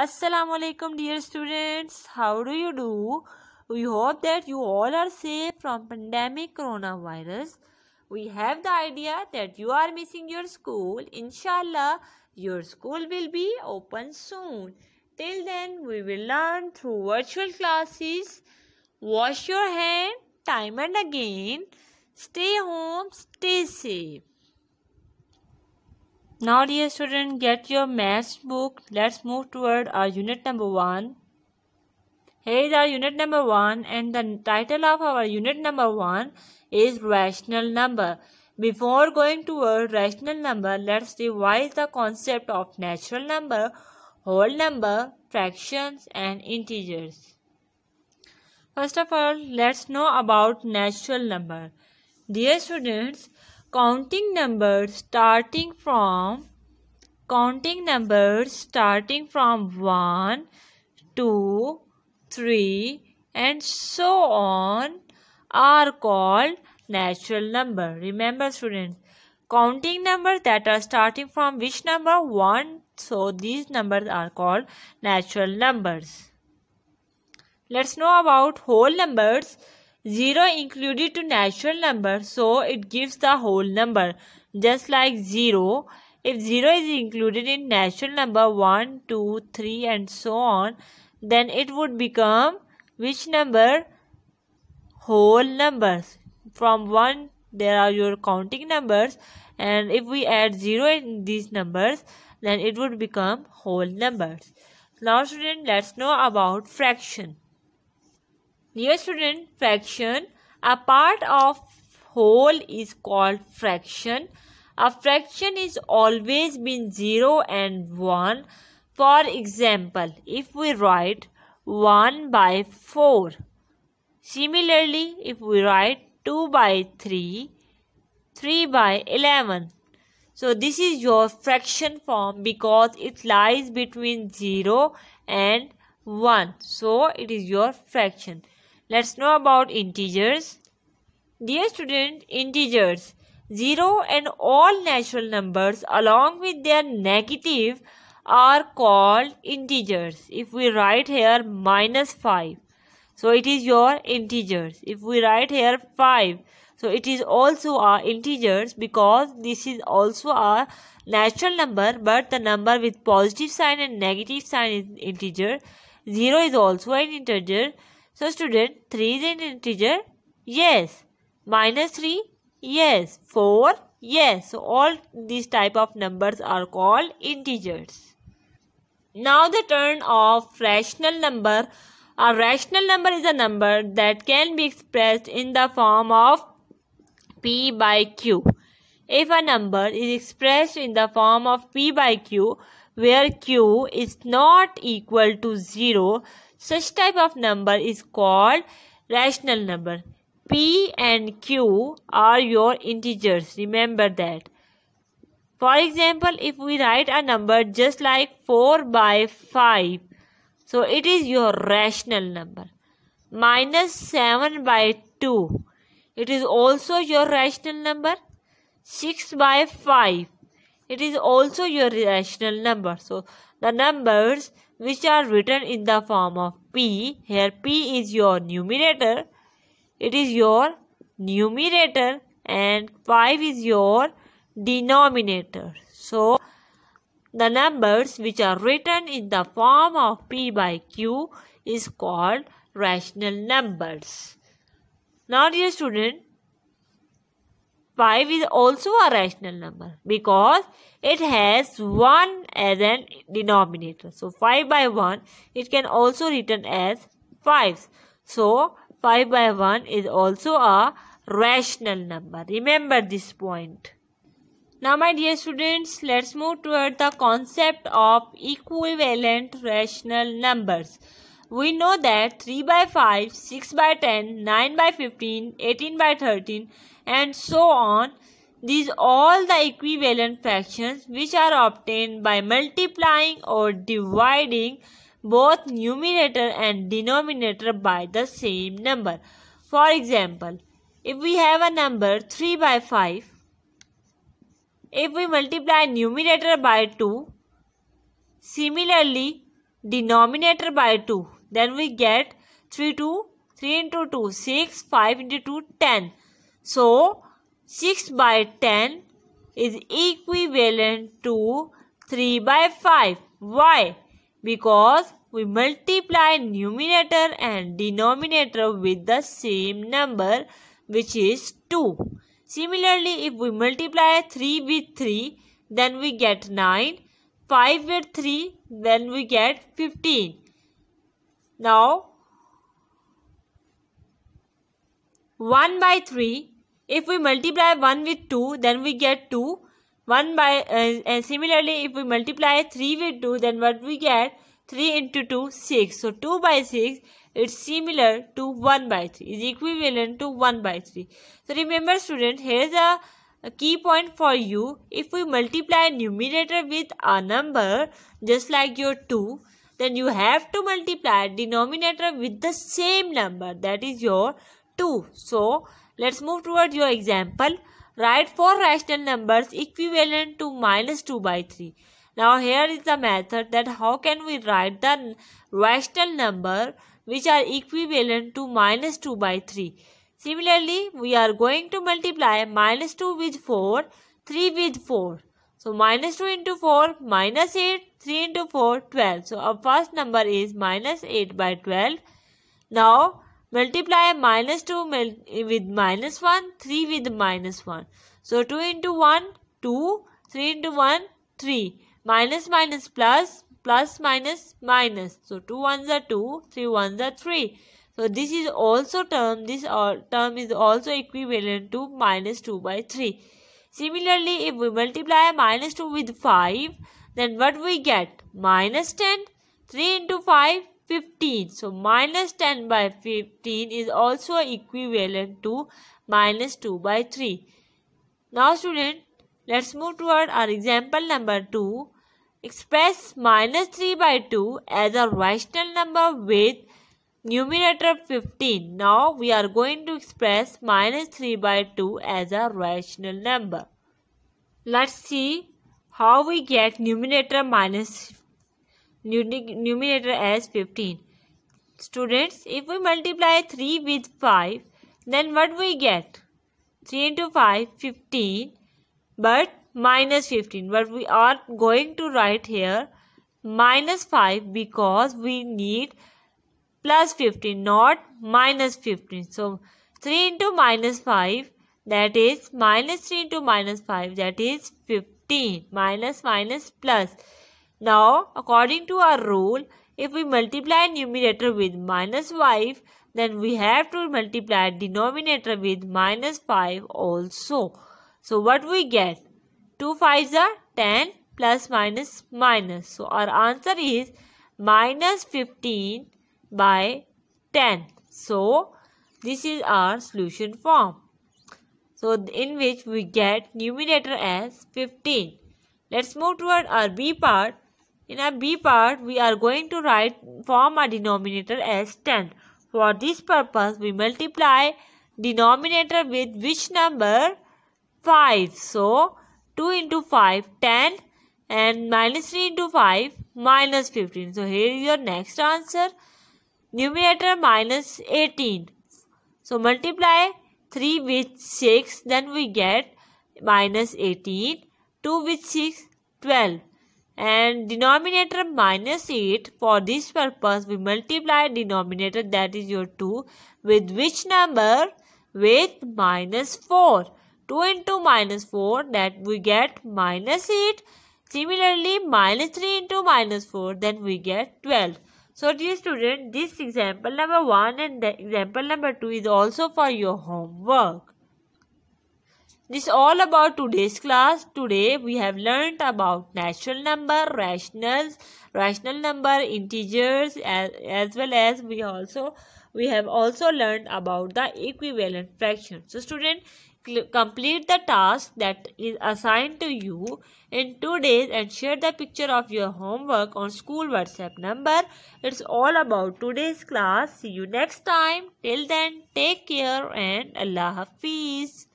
assalamu alaikum dear students how do you do we hope that you all are safe from pandemic coronavirus we have the idea that you are missing your school inshallah your school will be open soon till then we will learn through virtual classes wash your hand time and again stay home stay safe now dear student get your maths book. Let's move toward our unit number 1. Here is our unit number 1 and the title of our unit number 1 is rational number. Before going toward rational number, let's revise the concept of natural number, whole number, fractions and integers. First of all, let's know about natural number. Dear students, counting numbers starting from counting numbers starting from 1 2 3 and so on are called natural number remember students counting numbers that are starting from which number 1 so these numbers are called natural numbers let's know about whole numbers 0 included to natural number so it gives the whole number just like 0 if 0 is included in natural number 1 2 3 and so on then it would become which number whole numbers from 1 there are your counting numbers and if we add 0 in these numbers then it would become whole numbers now student let's know about fraction Dear student, fraction. A part of whole is called fraction. A fraction is always been 0 and 1. For example, if we write 1 by 4. Similarly, if we write 2 by 3, 3 by 11. So, this is your fraction form because it lies between 0 and 1. So, it is your fraction. Let's know about integers. Dear student, integers 0 and all natural numbers along with their negative are called integers. If we write here minus 5, so it is your integers. If we write here 5, so it is also our integers because this is also a natural number but the number with positive sign and negative sign is integer. 0 is also an integer. So student, 3 is an integer? Yes. Minus 3? Yes. 4? Yes. So all these type of numbers are called integers. Now the turn of rational number. A rational number is a number that can be expressed in the form of P by Q. If a number is expressed in the form of P by Q, where Q is not equal to 0, such type of number is called rational number. P and Q are your integers. Remember that. For example, if we write a number just like 4 by 5, so it is your rational number. Minus 7 by 2, it is also your rational number. 6 by 5, it is also your rational number. So the numbers which are written in the form of P, here P is your numerator, it is your numerator and 5 is your denominator. So the numbers which are written in the form of P by Q is called rational numbers. Now dear student, 5 is also a rational number because it has 1 as an denominator. So 5 by 1 it can also written as 5. So 5 by 1 is also a rational number. Remember this point. Now my dear students let's move toward the concept of equivalent rational numbers. We know that 3 by 5, 6 by 10, 9 by 15, 18 by 13 and so on. These all the equivalent fractions which are obtained by multiplying or dividing both numerator and denominator by the same number. For example, if we have a number 3 by 5, if we multiply numerator by 2, similarly denominator by 2 then we get 3 to 3 into 2 6 5 into 2 10. So 6 by 10 is equivalent to 3 by 5. Why? Because we multiply numerator and denominator with the same number which is 2. Similarly, if we multiply 3 with 3 then we get 9, 5 with 3 then we get 15. Now, 1 by 3, if we multiply 1 with 2, then we get 2. 1 by, uh, and similarly, if we multiply 3 with 2, then what we get? 3 into 2, 6. So, 2 by 6 is similar to 1 by 3, is equivalent to 1 by 3. So, remember student, here is a a key point for you if we multiply numerator with a number just like your 2 then you have to multiply denominator with the same number that is your 2. So let's move towards your example. Write four rational numbers equivalent to minus 2 by 3. Now here is the method that how can we write the rational number which are equivalent to minus 2 by 3. Similarly, we are going to multiply minus 2 with 4, 3 with 4. So minus 2 into 4 minus 8, 3 into 4, 12. So our first number is minus 8 by 12. Now multiply minus 2 with minus 1, 3 with minus 1. So 2 into 1, 2, 3 into 1, 3. Minus minus plus, plus minus minus. So 2 ones are 2, 3 ones are 3. So this is also term, this term is also equivalent to minus 2 by 3. Similarly, if we multiply minus 2 with 5, then what we get? Minus 10, 3 into 5, 15. So, minus 10 by 15 is also equivalent to minus 2 by 3. Now, student, let's move toward our example number 2. Express minus 3 by 2 as a rational number with numerator 15. Now we are going to express minus 3 by 2 as a rational number. Let's see how we get numerator minus numerator as 15. Students, if we multiply 3 with 5, then what we get? 3 into 5, 15, but minus 15. But we are going to write here minus 5 because we need plus 15 not minus 15 so 3 into minus 5 that is minus 3 into minus 5 that is 15 minus minus plus now according to our rule if we multiply numerator with minus 5 then we have to multiply denominator with minus 5 also so what we get 2 5s are 10 plus minus minus so our answer is minus 15 by 10. So, this is our solution form. So, in which we get numerator as 15. Let's move toward our B part. In our B part, we are going to write form our denominator as 10. For this purpose, we multiply denominator with which number? 5. So, 2 into 5, 10 and minus 3 into 5, minus 15. So, here is your next answer numerator minus 18. So multiply 3 with 6 then we get minus 18. 2 with 6 12 and denominator minus 8 for this purpose we multiply denominator that is your 2 with which number with minus 4 2 into minus 4 that we get minus 8 similarly minus 3 into minus 4 then we get 12 so dear student, this example number 1 and the example number 2 is also for your homework. This all about today's class. Today we have learnt about natural number, rationals, rational number, integers as, as well as we also we have also learned about the equivalent fraction. So student complete the task that is assigned to you in two days and share the picture of your homework on school whatsapp number it's all about today's class see you next time till then take care and allah hafiz